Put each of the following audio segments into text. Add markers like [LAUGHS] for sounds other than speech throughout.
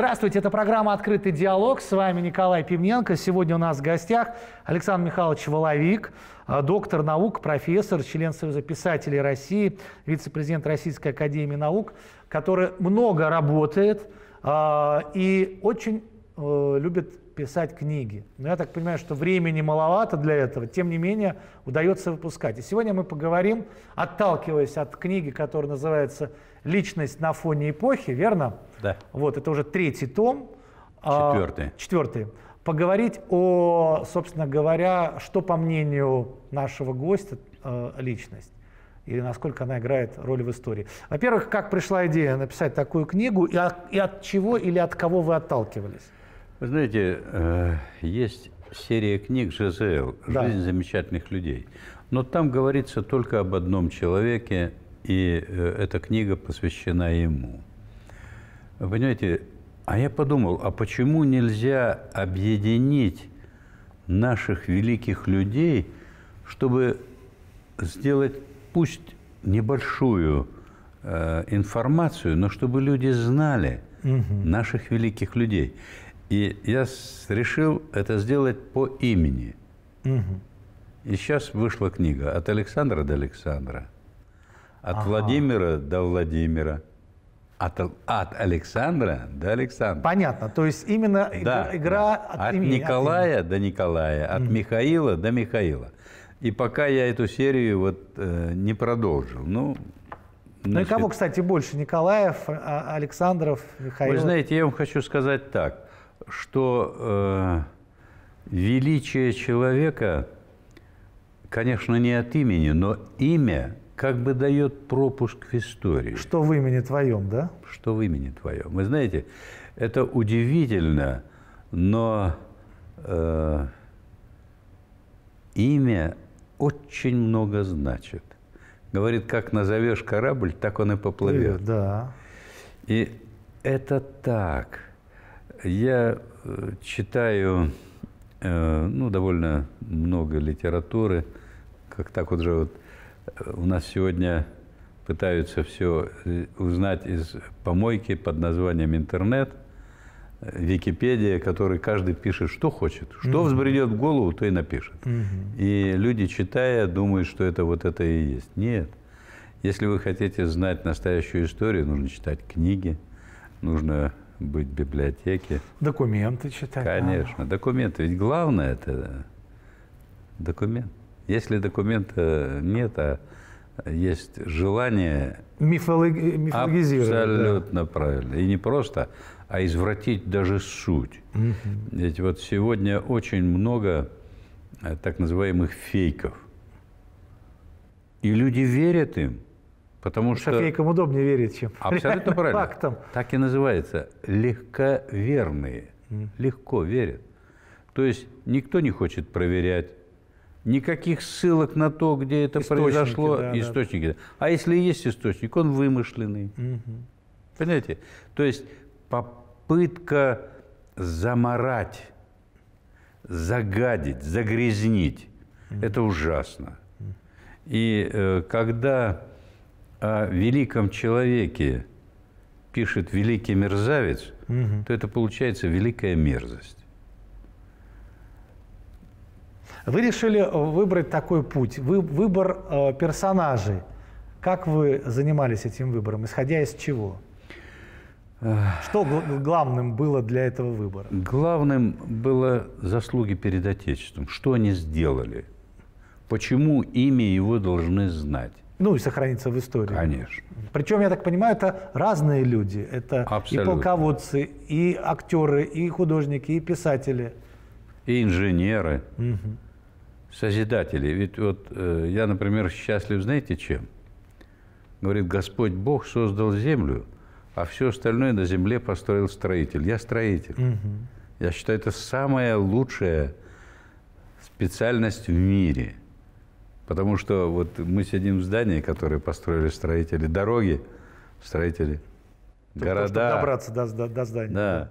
Здравствуйте, это программа «Открытый диалог». С вами Николай Пивненко. Сегодня у нас в гостях Александр Михайлович Воловик, а, доктор наук, профессор, член Союза писателей России, вице-президент Российской академии наук, который много работает а, и очень э, любит писать книги. Но я так понимаю, что времени маловато для этого, тем не менее удается выпускать. И сегодня мы поговорим, отталкиваясь от книги, которая называется «Личность на фоне эпохи», верно? Да. Вот, это уже третий том. А, Четвертый. Четвертый. Поговорить о, собственно говоря, что, по мнению нашего гостя, э, личность или насколько она играет роль в истории. Во-первых, как пришла идея написать такую книгу и от, и от чего или от кого вы отталкивались? Вы знаете, э, есть серия книг ЖЗЛ да. «Жизнь замечательных людей». Но там говорится только об одном человеке, и э, эта книга посвящена ему. Вы понимаете, а я подумал, а почему нельзя объединить наших великих людей, чтобы сделать пусть небольшую э, информацию, но чтобы люди знали угу. наших великих людей. И я решил это сделать по имени. Угу. И сейчас вышла книга от Александра до Александра, от ага. Владимира до Владимира – от, от Александра до Александра. Понятно. То есть именно да, игра да. от, от имени, Николая от имени. до Николая, от mm. Михаила до Михаила. И пока я эту серию вот э, не продолжил. Ну, ну и кого, кстати, больше? Николаев, а, Александров, Михаил? Вы знаете, я вам хочу сказать так, что э, величие человека, конечно, не от имени, но имя как бы дает пропуск в историю. Что в имени твоем, да? Что в имени твоем. Вы знаете, это удивительно, но э, имя очень много значит. Говорит, как назовешь корабль, так он и поплывет. И, э, да. И это так. Я э, читаю э, ну, довольно много литературы, как так вот же вот у нас сегодня пытаются все э, узнать из помойки под названием интернет, э, Википедия, который каждый пишет, что хочет. Что mm взбредет в голову, то и напишет. mm И люди, читая, думают, что это вот это и есть. Нет. Если вы хотите знать настоящую историю, нужно читать книги, нужно быть в библиотеке. Документы читать. Конечно, а. документы. Ведь главное это документ. Если документа э, нет, а э, есть желание... Мифолог... Мифологизировать. Абсолютно да. правильно. И не просто, а извратить даже суть. Угу. Ведь вот сегодня очень много э, так называемых фейков. И люди верят им, потому что... что фейкам удобнее верить, чем [LAUGHS] Абсолютно правильно. фактам. Так и называется. Легковерные. Угу. Легко верят. То есть никто не хочет проверять, Никаких ссылок на то, где это источники, произошло, да, источники. Да. А если есть источник, он вымышленный. Угу. Понимаете? То есть попытка заморать, загадить, загрязнить – это ужасно. И э, когда о великом человеке пишет великий мерзавец, угу. то это получается великая мерзость. Вы решили э, выбрать такой путь, вы, выбор э, персонажей. Как вы занимались этим выбором, исходя из чего? Что гл главным было для этого выбора? Главным было заслуги перед Отечеством. Что они сделали? Почему имя его должны знать? Ну и сохраниться в истории. Конечно. Причем, я так понимаю, это разные люди. Это Абсолютно. и полководцы, и актеры, и художники, и писатели. И инженеры. Угу созидатели. Ведь вот э, я, например, счастлив, знаете, чем? Говорит, Господь Бог создал землю, а все остальное на земле построил строитель. Я строитель. Угу. Я считаю, это самая лучшая специальность в мире. Потому что вот мы сидим в здании, которое построили строители, дороги строители, Тут города. Чтобы добраться до, до, до здания. Да.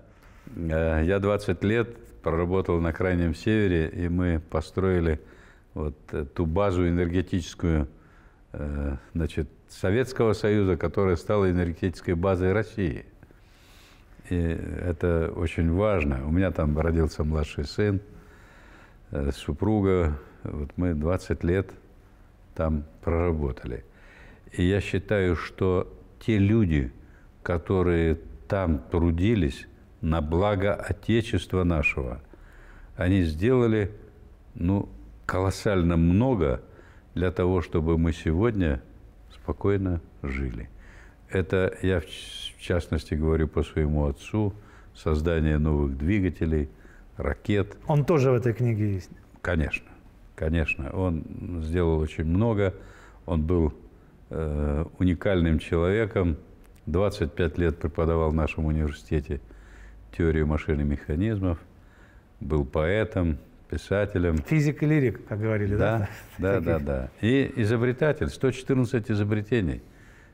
Э, я 20 лет проработал на Крайнем Севере, и мы построили вот э, ту базу энергетическую э, значит, Советского Союза, которая стала энергетической базой России. И это очень важно. У меня там родился младший сын, супруга. Вот мы 20 лет там проработали. И я считаю, что те люди, которые там трудились, на благо Отечества нашего. Они сделали ну, колоссально много для того, чтобы мы сегодня спокойно жили. Это я в частности говорю по своему отцу, создание новых двигателей, ракет. Он тоже в этой книге есть? Конечно, конечно. Он сделал очень много. Он был э, уникальным человеком. 25 лет преподавал в нашем университете теорию машин и механизмов, был поэтом, писателем. Физик и лирик, как говорили, да? Да, да, да, да. И изобретатель, 114 изобретений.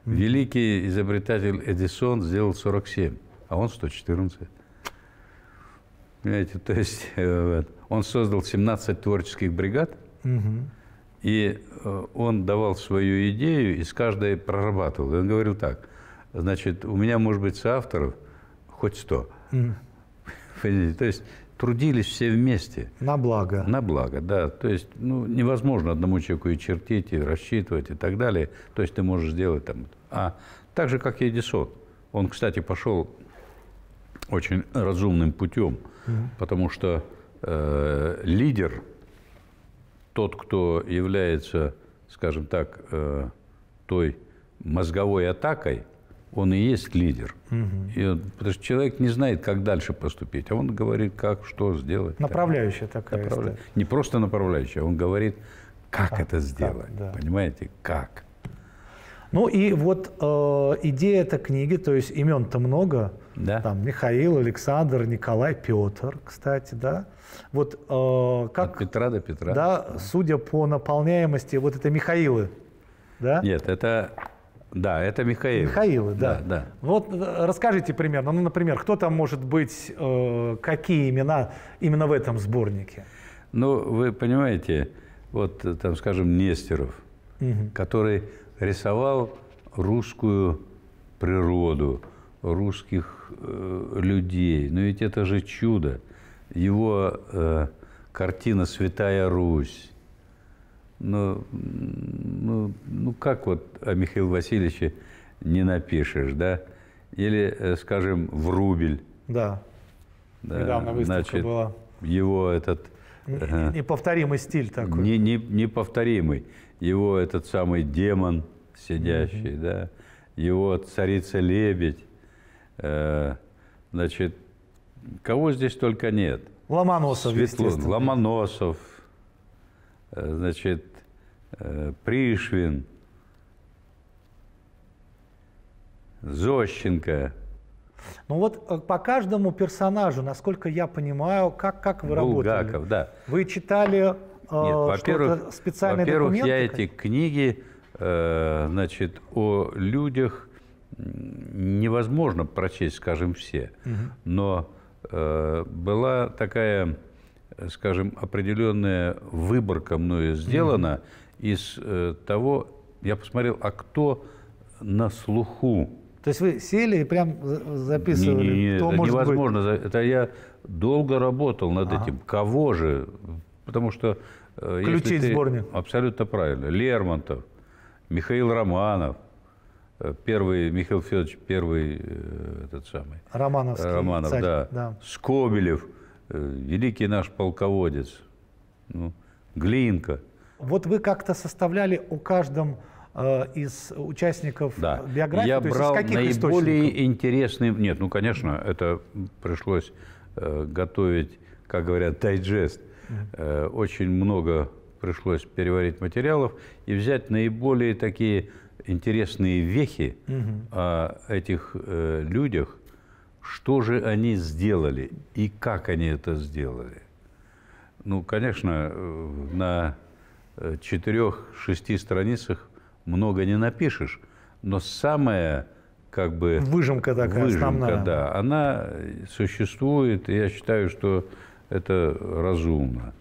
Великий изобретатель Эдисон сделал 47, а он 114. Понимаете, то есть э, он создал 17 творческих бригад, mm и э, он давал свою идею, и с каждой прорабатывал. Он говорил так, значит, у меня может быть соавторов хоть 100, Mm. [LAUGHS] То есть трудились все вместе. На благо. На благо, да. То есть ну, невозможно одному человеку и чертить, и рассчитывать, и так далее. То есть ты можешь сделать там... А так же, как и Эдисон. Он, кстати, пошел очень разумным путем, mm потому что э, лидер, тот, кто является, скажем так, э, той мозговой атакой – он и есть лидер. Угу. И он, потому что человек не знает, как дальше поступить, а он говорит, как, что сделать. Направляющая так. такая. Направля... Не просто направляющая, он говорит, как, как это сделать. Как, да. Понимаете, как. Ну и вот э, идея этой книги, то есть имен-то много. Да. Там Михаил, Александр, Николай, Петр, кстати, да. Вот э, как... От Петра до Петра. Да, да, судя по наполняемости, вот это Михаилы, да? Нет, это да, это Михаил. Михаилы, да. да, да. Вот э, расскажите примерно, ну, например, кто там может быть, э, какие имена именно в этом сборнике? Ну, вы понимаете, вот э, там, скажем, Нестеров, угу. который рисовал русскую природу, русских э, людей. Но ведь это же чудо. Его э, картина «Святая Русь», но, ну, ну как вот о Михаиле Васильевиче не напишешь, да? Или, э, скажем, Врубель. Да. да. Недавно выставка Значит, была. Его этот... Неповторимый стиль такой. Не, не, неповторимый. Его этот самый демон сидящий, mm-hmm. да. Его царица-лебедь. Э, значит, кого здесь только нет. Ломоносов, Светлун, Ломоносов, э, значит, Пришвин, Зощенко. Ну вот э, по каждому персонажу, насколько я понимаю, как, как вы Булгаков, работали? да. Вы читали э, нет, во-первых, специальные во-первых, я эти книги, э, значит, о людях невозможно прочесть, скажем, все. Угу. Но была такая, скажем, определенная выборка мною сделана, угу из э, того, я посмотрел, а кто на слуху. То есть вы сели и прям записывали, не, не, кто это может невозможно. Быть? Это я долго работал над ага. этим. Кого же? Потому что... Включить э, ты... сборник. Абсолютно правильно. Лермонтов, Михаил Романов, э, первый Михаил Федорович, первый этот самый... Романовский Романов, царь, да. да. Скобелев, великий наш полководец. Ну, Глинка. Вот вы как-то составляли у каждом э, из участников да. биографии? Я то есть из каких наиболее интересные... Нет, ну, конечно, это пришлось э, готовить, как говорят, дайджест. Э, очень много пришлось переварить материалов и взять наиболее такие интересные вехи угу. о этих э, людях, что же они сделали и как они это сделали. Ну, конечно, э, на четырех-шести страницах много не напишешь, но самая как бы... Выжимка такая выжимка, основная. да. Она существует, и я считаю, что это разумно.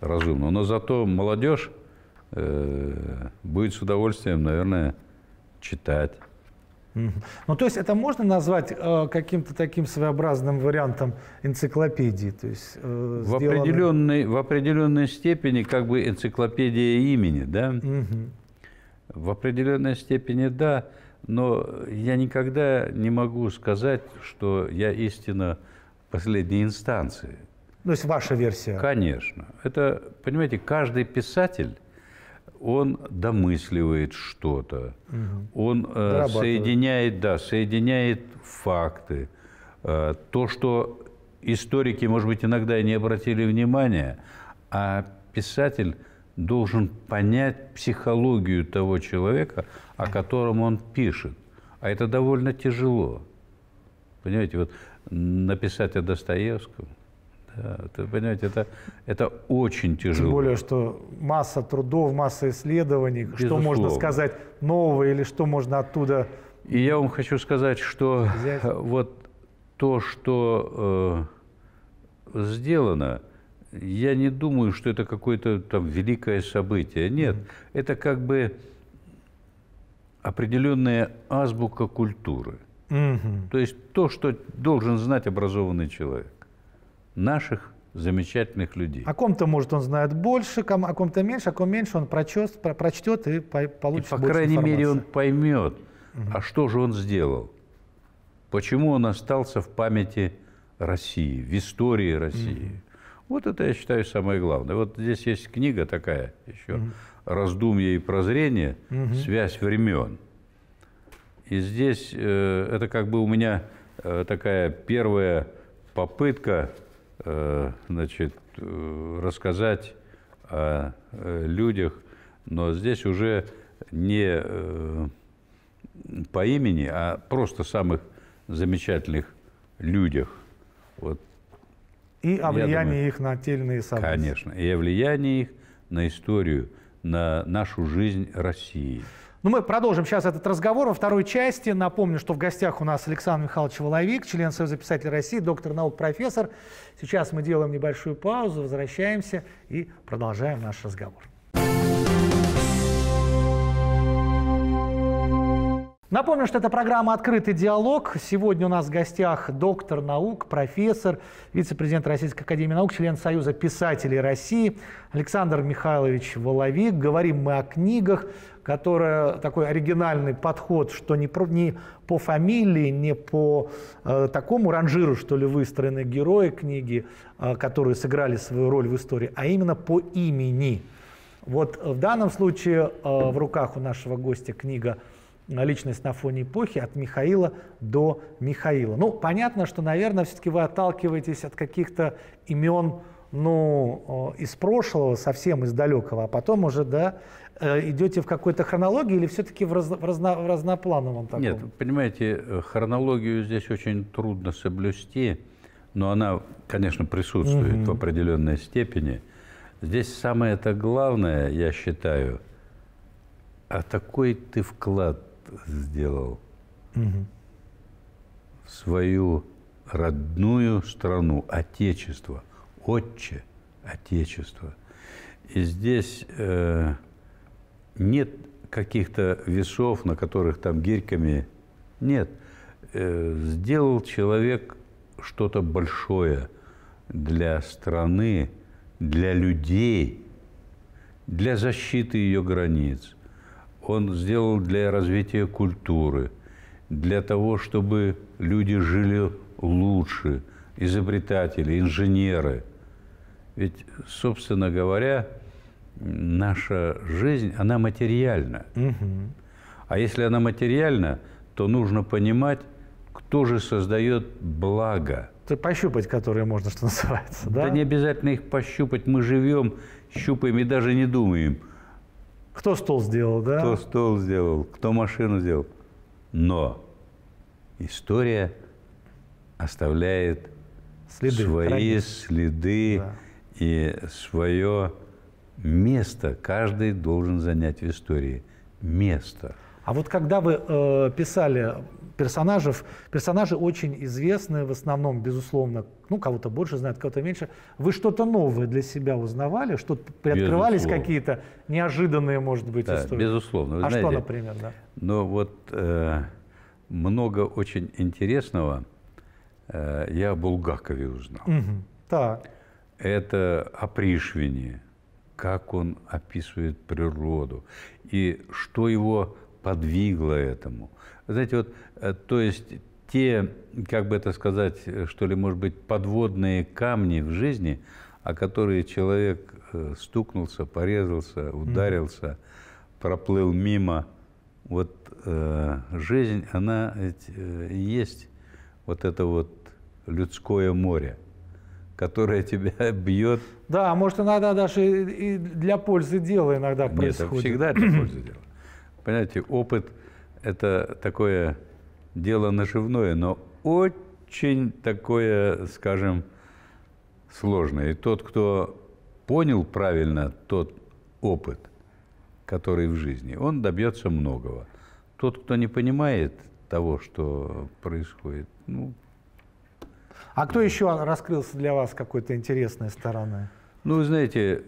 Разумно. Но зато молодежь э, будет с удовольствием, наверное, читать. Ну, то есть это можно назвать э, каким-то таким своеобразным вариантом энциклопедии? То есть, э, в, сделанной... определенной, в определенной степени как бы энциклопедия имени, да? Угу. В определенной степени да, но я никогда не могу сказать, что я истина последней инстанции. То есть ваша версия? Конечно. Это, понимаете, каждый писатель он домысливает что-то, угу. он э, соединяет, да, соединяет факты. Э, то, что историки, может быть, иногда и не обратили внимания, а писатель должен понять психологию того человека, о котором он пишет. А это довольно тяжело. Понимаете, вот написать о Достоевском – это, понимаете, это, это очень тяжело. Тем более, что масса трудов, масса исследований, Безусловно. что можно сказать нового или что можно оттуда... И я вам хочу сказать, что взять. [LAUGHS] вот то, что э, сделано, я не думаю, что это какое-то там великое событие. Нет, mm это как бы определенная азбука культуры. Mm -hmm. То есть то, что должен знать образованный человек наших замечательных людей. О ком-то, может, он знает больше, о ком-то меньше, о ком меньше он прочет, прочтет и по, получит и, по крайней информации. мере, он поймет, угу. а что же он сделал, почему он остался в памяти России, в истории России. Угу. Вот это, я считаю, самое главное. Вот здесь есть книга такая еще угу. «Раздумье и прозрение. Угу. Связь времен». И здесь э, это как бы у меня э, такая первая попытка Э, значит, э, рассказать о э, людях, но здесь уже не по имени, а просто самых замечательных людях. Вот. И о влиянии думаю, их на отдельные события. Конечно, и о влиянии их на историю, на нашу жизнь России. Ну мы продолжим сейчас этот разговор во второй части. Напомню, что в гостях у нас Александр Михайлович Воловик, член Союза писателей России, доктор наук, профессор. Сейчас мы делаем небольшую паузу, возвращаемся и продолжаем наш разговор. Напомню, что это программа «Открытый диалог». Сегодня у нас в гостях доктор наук, профессор, вице-президент Российской академии наук, член Союза писателей России Александр Михайлович Воловик. Говорим мы о книгах, которая такой оригинальный подход, что не, про, не по фамилии, не по э, такому ранжиру, что ли, выстроены герои книги, э, которые сыграли свою роль в истории, а именно по имени. Вот в данном случае э, в руках у нашего гостя книга личность на фоне эпохи от Михаила до Михаила. Ну, понятно, что, наверное, все-таки вы отталкиваетесь от каких-то имен, ну, э, из прошлого, совсем из далекого, а потом уже, да, Э, идете в какой-то хронологии или все-таки в, разно, в, разно, в разноплановом таком? Нет, понимаете, э, хронологию здесь очень трудно соблюсти, но она, конечно, присутствует угу. в определенной степени. Здесь самое-то главное, я считаю, а такой ты вклад сделал угу. в свою родную страну, отечество, отче, отечество. И здесь э, нет каких-то весов, на которых там гирьками. Нет. Э, сделал человек что-то большое для страны, для людей, для защиты ее границ. Он сделал для развития культуры, для того, чтобы люди жили лучше, изобретатели, инженеры. Ведь, собственно говоря, наша жизнь, она материальна. Угу. А если она материальна, то нужно понимать, кто же создает благо. Ты пощупать, которые можно, что называется, да? Да не обязательно их пощупать. Мы живем, щупаем и даже не думаем. Кто стол сделал, да? Кто стол сделал, кто машину сделал. Но история оставляет следы, свои хранит. следы да. и свое Место каждый должен занять в истории. Место. А вот когда вы э, писали персонажей, персонажи очень известные, в основном, безусловно, ну, кого-то больше знают, кого-то меньше, вы что-то новое для себя узнавали, что-то приоткрывались какие-то неожиданные, может быть, да, истории? безусловно. Вы а знаете, что, например, да? Ну, вот э, много очень интересного э, я о Булгакове узнал. Угу. Так. Это о Пришвине, как он описывает природу и что его подвигло этому. Знаете, вот, э, то есть те, как бы это сказать, что ли, может быть, подводные камни в жизни, о которые человек э, стукнулся, порезался, ударился, mm -hmm. проплыл мимо. Вот э, жизнь, она ведь, э, есть вот это вот людское море которая тебя [LAUGHS] бьет. Да, может, иногда даже и для пользы дела иногда Нет, происходит. Нет, всегда для [CLEARS THROAT] пользы дела. Понимаете, опыт – это такое дело наживное, но очень такое, скажем, сложное. И тот, кто понял правильно тот опыт, который в жизни, он добьется многого. Тот, кто не понимает того, что происходит, ну, а кто еще раскрылся для вас какой-то интересной стороны? Ну, вы знаете,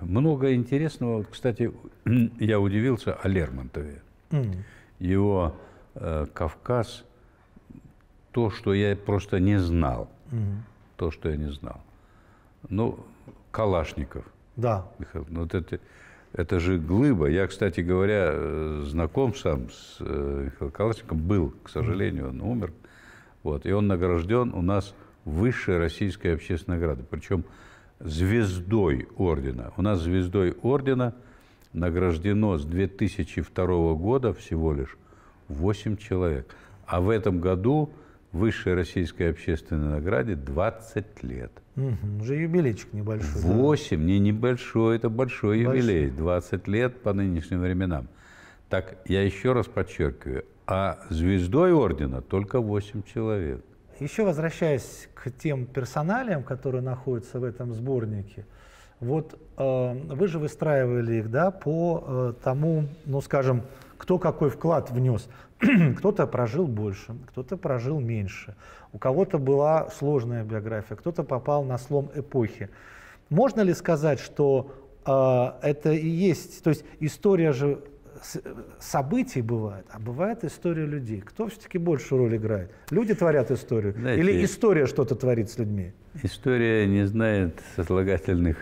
много интересного. Кстати, [CLEARS THROAT] я удивился о Лермонтове. Mm. Его э, «Кавказ», то, что я просто не знал. Mm. То, что я не знал. Ну, Калашников. Да. Михаил, ну, вот это, это же глыба. Я, кстати говоря, э, знаком сам с э, Михаилом Калашниковым. Был, к сожалению, он умер. Mm вот, и он награжден у нас высшей российской общественной наградой, причем звездой ордена. У нас звездой ордена награждено с 2002 года всего лишь 8 человек. А в этом году высшей российской общественной награде 20 лет. Угу, уже юбилейчик небольшой. 8, да? не небольшой, это большой, большой юбилей. 20 лет по нынешним временам. Так, я еще раз подчеркиваю, а звездой ордена только 8 человек. Еще возвращаясь к тем персоналиям, которые находятся в этом сборнике, вот э, вы же выстраивали их да, по э, тому, ну скажем, кто какой вклад внес. [CLEARS THROAT] кто-то прожил больше, кто-то прожил меньше, у кого-то была сложная биография, кто-то попал на слом эпохи. Можно ли сказать, что э, это и есть, то есть история же Э, событий бывает, а бывает история людей. Кто все-таки большую роль играет? Люди творят историю? Знаете, Или история что-то творит с людьми? История не знает сослагательных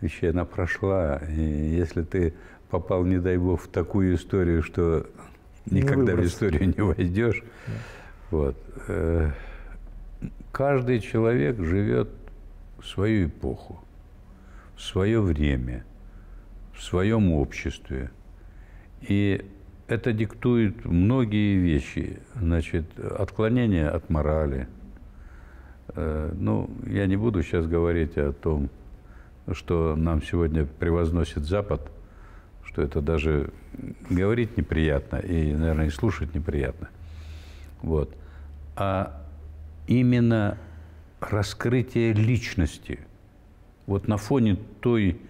вещей. Она прошла. И если ты попал, не дай бог, в такую историю, что никогда в историю не войдешь, да. вот, э, каждый человек живет в свою эпоху, в свое время – в своем обществе, и это диктует многие вещи. Значит, отклонение от морали. Э, ну, я не буду сейчас говорить о том, что нам сегодня превозносит Запад, что это даже говорить неприятно и, наверное, и слушать неприятно. Вот. А именно раскрытие личности. Вот на фоне той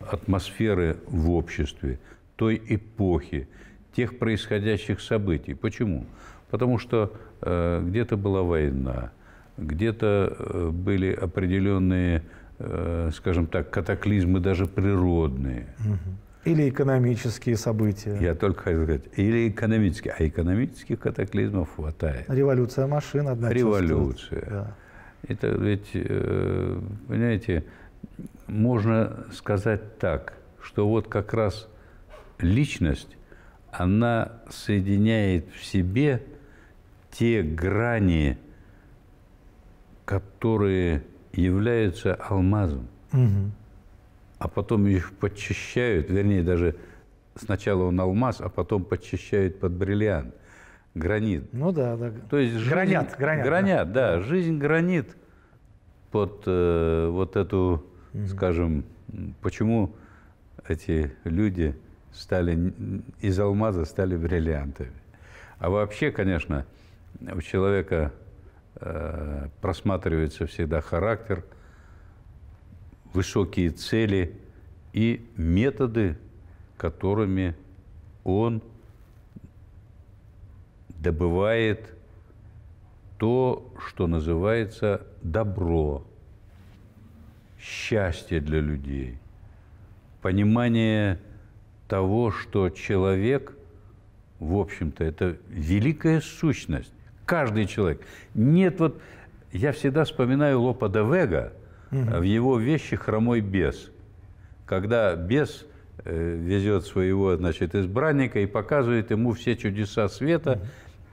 атмосферы в обществе, той эпохи, тех происходящих событий. Почему? Потому что э, где-то была война, где-то э, были определенные, э, скажем так, катаклизмы даже природные. Или экономические события. Я только хотел сказать, или экономические. А экономических катаклизмов хватает. Революция машин одна Революция. Да. Это ведь, э, понимаете, можно сказать так, что вот как раз личность, она соединяет в себе те грани, которые являются алмазом, угу. а потом их подчищают, вернее, даже сначала он алмаз, а потом подчищают под бриллиант, гранит. Ну да, да. То есть жизнь, гранят, гранят. Гранят, да. да. Жизнь гранит под э, вот эту, угу. скажем, почему эти люди стали из алмаза стали бриллиантами. А вообще, конечно, у человека э, просматривается всегда характер, высокие цели и методы, которыми он добывает то, что называется добро, счастье для людей, понимание того, что человек, в общем-то, это великая сущность. Каждый человек. Нет вот... Я всегда вспоминаю Лопа де Вега угу. в его вещи «Хромой бес». Когда бес э, везет своего, значит, избранника и показывает ему все чудеса света,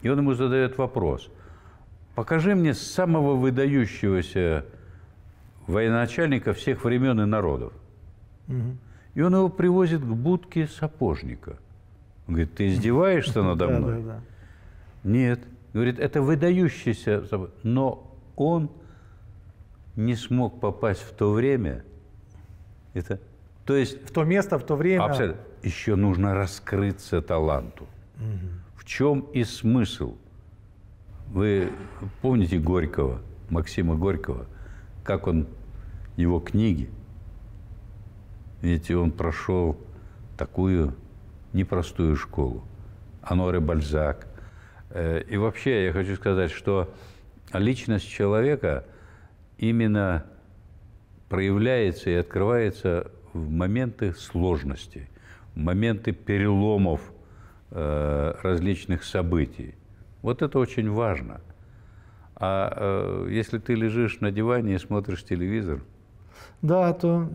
и он ему задает вопрос. «Покажи мне самого выдающегося военачальника всех времен и народов». Угу. И он его привозит к будке сапожника. Он говорит, ты издеваешься [LAUGHS] надо мной? Нет. Говорит, это выдающийся Но он не смог попасть в то время. Это, то есть... В то место, в то время. Абсолютно. Еще нужно раскрыться таланту. В чем и смысл? Вы помните Горького, Максима Горького, как он, его книги – ведь он прошел такую непростую школу. Аноре Бальзак. Э, и вообще я хочу сказать, что личность человека именно проявляется и открывается в моменты сложности, в моменты переломов э, различных событий. Вот это очень важно. А э, если ты лежишь на диване и смотришь телевизор – да, то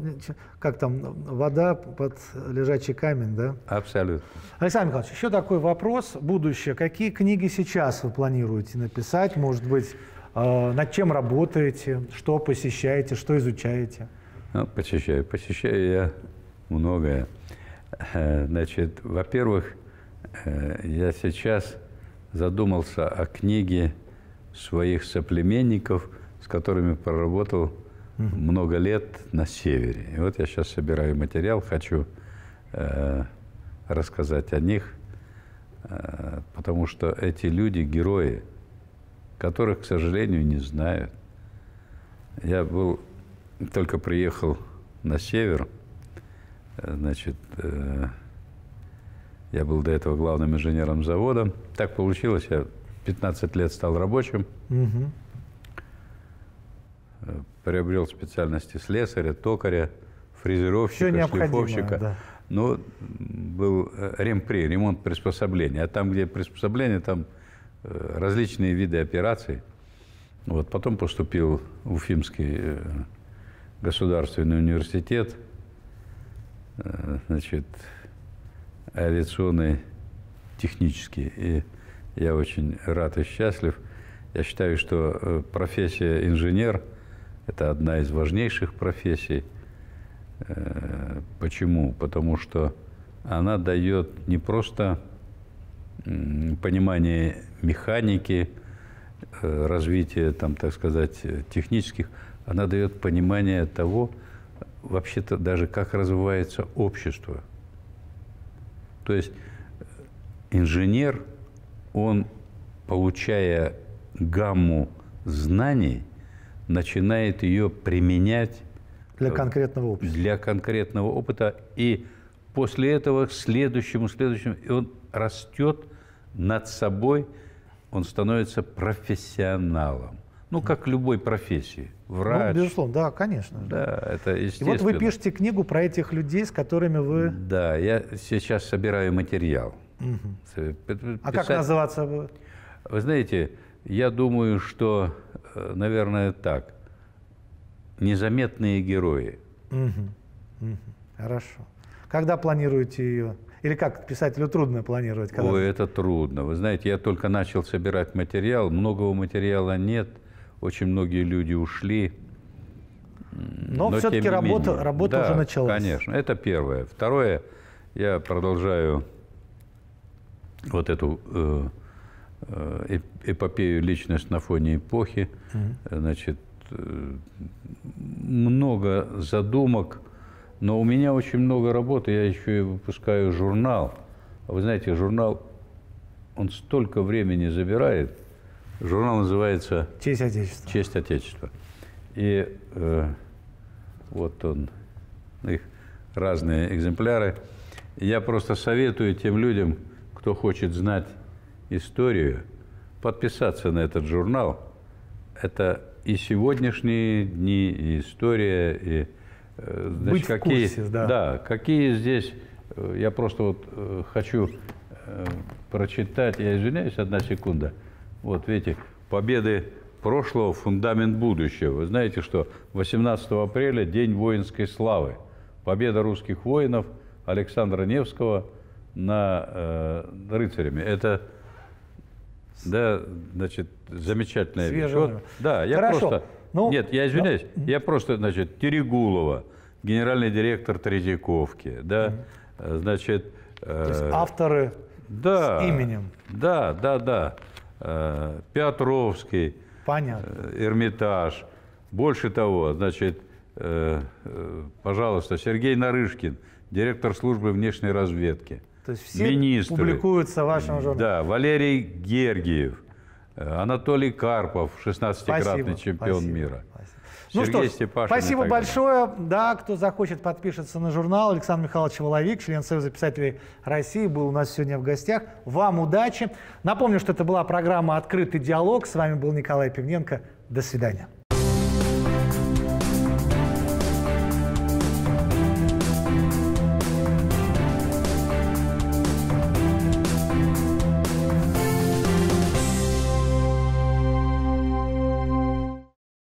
как там вода под лежачий камень, да? Абсолютно. Александр Михайлович, еще такой вопрос. Будущее. Какие книги сейчас вы планируете написать? Может быть, а, над чем работаете? Что посещаете? Что изучаете? Ну, посещаю. Посещаю я многое. Э, значит, во-первых, э, я сейчас задумался о книге своих соплеменников, с которыми проработал много лет на севере. И вот я сейчас собираю материал, хочу э, рассказать о них, э, потому что эти люди герои, которых, к сожалению, не знают. Я был, только приехал на север, э, значит, э, я был до этого главным инженером завода. Так получилось, я 15 лет стал рабочим. Угу. Э, приобрел специальности слесаря, токаря, фрезеровщика, Все шлифовщика. Да. Но был э, ремпри, ремонт приспособления. А там, где приспособление, там э, различные виды операций. Вот. Потом поступил в Уфимский государственный университет, значит, авиационный, технический. И я очень рад и счастлив. Я считаю, что профессия инженер – это одна из важнейших профессий. Э, почему? Потому что она дает не просто понимание механики, э, развития, там, так сказать, технических, она дает понимание того, вообще-то даже как развивается общество. То есть э, инженер, он, получая гамму знаний, начинает ее применять для э, конкретного опыта. Для конкретного опыта. И после этого к следующему, следующему, и он растет над собой, он становится профессионалом. Ну, как любой профессии. Ну, Врач. Ну, безусловно, да, конечно. Да, это естественно. И вот вы пишете книгу про этих людей, с которыми вы... Да, я сейчас собираю материал. Угу. Э, писать... А как называться? Вы знаете, я думаю, что, э, наверное, так. Незаметные герои. Угу. Угу. Хорошо. Когда планируете ее? Или как писателю трудно планировать? Когда... Ой, это трудно. Вы знаете, я только начал собирать материал. Многого материала нет. Очень многие люди ушли. Но, Но все-таки работа, работа да, уже началась. конечно. Это первое. Второе, я продолжаю вот эту э, Э, эпопею «Личность на фоне эпохи Значит, э, много задумок, но у меня очень много работы, я еще и выпускаю журнал. А вы знаете, журнал, он столько времени забирает. Журнал называется «Честь Отечества». «Честь Отечества». И э, вот он, их разные экземпляры. Я просто советую тем людям, кто хочет знать историю, подписаться на этот журнал, это и сегодняшние дни, и история, и э, значит, Быть какие, в курсе, да. да, какие здесь, э, я просто вот э, хочу прочитать, я извиняюсь, одна секунда. Вот видите, победы прошлого, фундамент будущего. Вы знаете, что 18 апреля – День воинской славы. Победа русских воинов Александра Невского на э, рыцарями. Это да, значит, замечательная вещь. счет. Да, я Хорошо. просто... Ну, Нет, я извиняюсь, да. я просто, значит, Терегулова, генеральный директор Третьяковки, да, mm. значит... Э, То есть э, авторы да, с именем. Да, да, да. Э, Петровский. Понятно. Э, Эрмитаж. Больше того, значит, э, пожалуйста, Сергей Нарышкин, директор службы внешней разведки. То есть все Министры. публикуются в вашем журнале. Да, Валерий Гергиев, Анатолий Карпов, 16-кратный чемпион спасибо, мира. Спасибо. Ну что Степашин спасибо большое. Да, кто захочет, подпишется на журнал. Александр Михайлович Воловик, член Союза писателей России, был у нас сегодня в гостях. Вам удачи. Напомню, что это была программа «Открытый диалог». С вами был Николай Пивненко. До свидания.